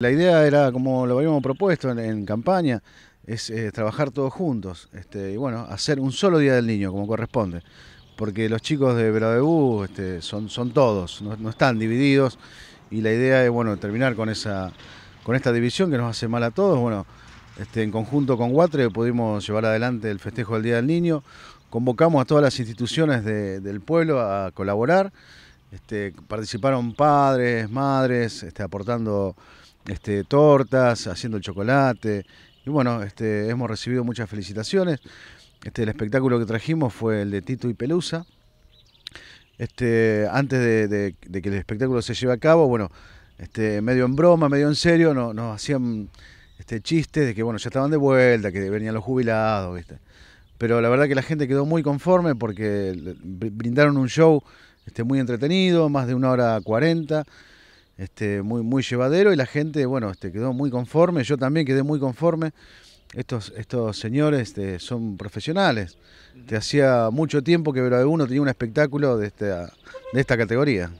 La idea era, como lo habíamos propuesto en, campaña, es eh, trabajar todos juntos este, y bueno, hacer un solo Día del Niño, como corresponde. Porque los chicos de Bradebú este, son, todos, no, están divididos y la idea es bueno, terminar con, esa, con esta división que nos hace mal a todos. Bueno, este, en conjunto con Guatre pudimos llevar adelante el festejo del Día del Niño, convocamos a todas las instituciones del pueblo a colaborar. Este, participaron padres, madres, este, aportando este, tortas, haciendo el chocolate. Y bueno, este, hemos recibido muchas felicitaciones. Este, el espectáculo que trajimos fue el de Tito y Pelusa. Este, antes de, que el espectáculo se lleve a cabo, bueno, este, medio en broma, medio en serio, nos hacían este, chistes de que bueno, ya estaban de vuelta, que venían los jubilados, Pero la verdad que la gente quedó muy conforme porque brindaron un show este, muy entretenido, más de una hora cuarenta, este, muy, muy llevadero y la gente, bueno, este, quedó muy conforme, yo también quedé muy conforme. Estos, estos señores este, son profesionales. Te hacía mucho tiempo que uno tenía un espectáculo de de esta categoría.